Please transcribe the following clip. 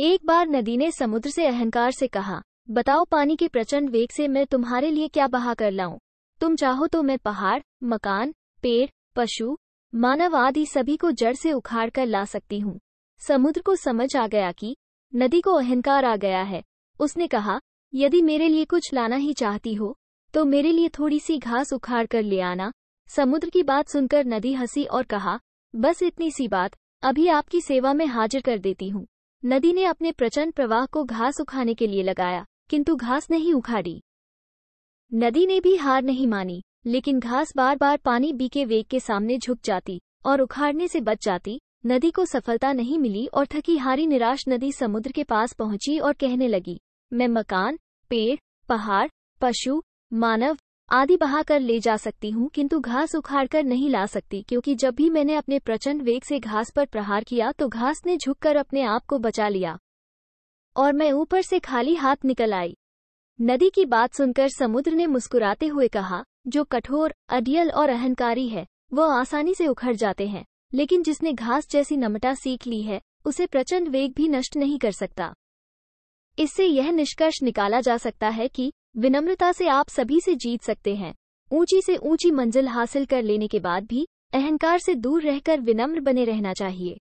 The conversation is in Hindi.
एक बार नदी ने समुद्र से अहंकार से कहा बताओ पानी के प्रचंड वेग से मैं तुम्हारे लिए क्या बहा कर लाऊं तुम चाहो तो मैं पहाड़ मकान पेड़ पशु मानव आदि सभी को जड़ से उखाड़ कर ला सकती हूँ समुद्र को समझ आ गया कि नदी को अहंकार आ गया है उसने कहा यदि मेरे लिए कुछ लाना ही चाहती हो तो मेरे लिए थोड़ी सी घास उखाड़ कर ले आना समुद्र की बात सुनकर नदी हंसी और कहा बस इतनी सी बात अभी आपकी सेवा में हाजिर कर देती हूँ नदी ने अपने प्रचंड प्रवाह को घास उखाने के लिए लगाया किंतु घास नहीं उखाड़ी नदी ने भी हार नहीं मानी लेकिन घास बार बार पानी बीके वेग के सामने झुक जाती और उखाड़ने से बच जाती नदी को सफलता नहीं मिली और थकी हारी निराश नदी समुद्र के पास पहुंची और कहने लगी मैं मकान पेड़ पहाड़ पशु मानव आदि बहाकर ले जा सकती हूँ किंतु घास उखाड़कर नहीं ला सकती क्योंकि जब भी मैंने अपने प्रचंड वेग से घास पर प्रहार किया तो घास ने झुककर अपने आप को बचा लिया और मैं ऊपर से खाली हाथ निकल आई नदी की बात सुनकर समुद्र ने मुस्कुराते हुए कहा जो कठोर अडियल और अहंकारी है वह आसानी से उखड़ जाते हैं लेकिन जिसने घास जैसी नमटा सीख ली है उसे प्रचंड वेग भी नष्ट नहीं कर सकता इससे यह निष्कर्ष निकाला जा सकता है कि विनम्रता से आप सभी से जीत सकते हैं ऊंची से ऊंची मंजिल हासिल कर लेने के बाद भी अहंकार से दूर रहकर विनम्र बने रहना चाहिए